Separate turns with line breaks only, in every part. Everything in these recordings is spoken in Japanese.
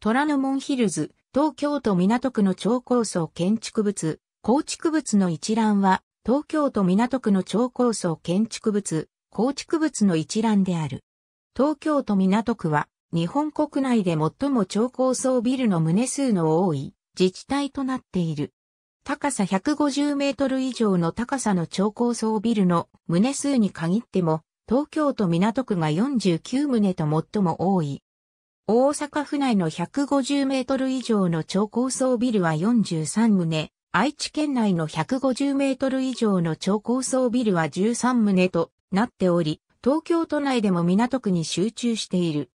虎ノ門ヒルズ、
東京都港区の超高層建築物、構築物の一覧は、東京都港区の超高層建築物、構築物の一覧である。東京都港区は、日本国内で最も超高層ビルの棟数の多い自治体となっている。高さ150メートル以上の高さの超高層ビルの棟数に限っても、東京都港区が49棟と最も多い大阪府内の150メートル以上の超高層ビルは43棟、愛知県内の150メートル以上の超高層ビルは13棟となっており、東京都内でも港区に集中している。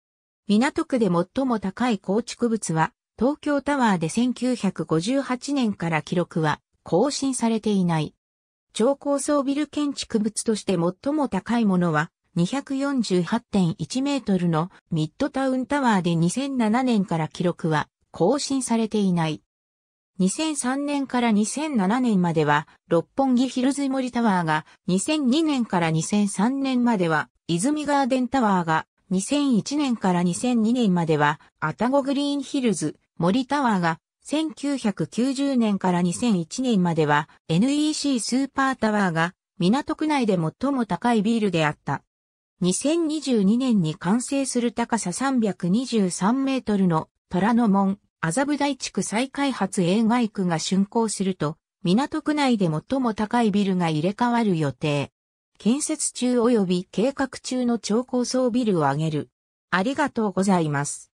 港区で最も高い構築物は、東京タワーで1958年から記録は更新されていない。超高層ビル建築物として最も高いものは、248.1メートルのミッドタウンタワーで2007年から記録は更新されていない。2003年から2007年までは六本木ヒルズ森タワーが2002年から2003年までは泉ガーデンタワーが2001年から2002年まではアタゴグリーンヒルズ森タワーが1990年から2001年までは NEC スーパータワーが港区内で最も高いビールであった。2022年に完成する高さ323メートルの虎ノ門、麻布台地区再開発映画区が竣工すると、港区内で最も高いビルが入れ替わる予定。建設中及び計画中の超高層ビル
を挙げる。ありがとうございます。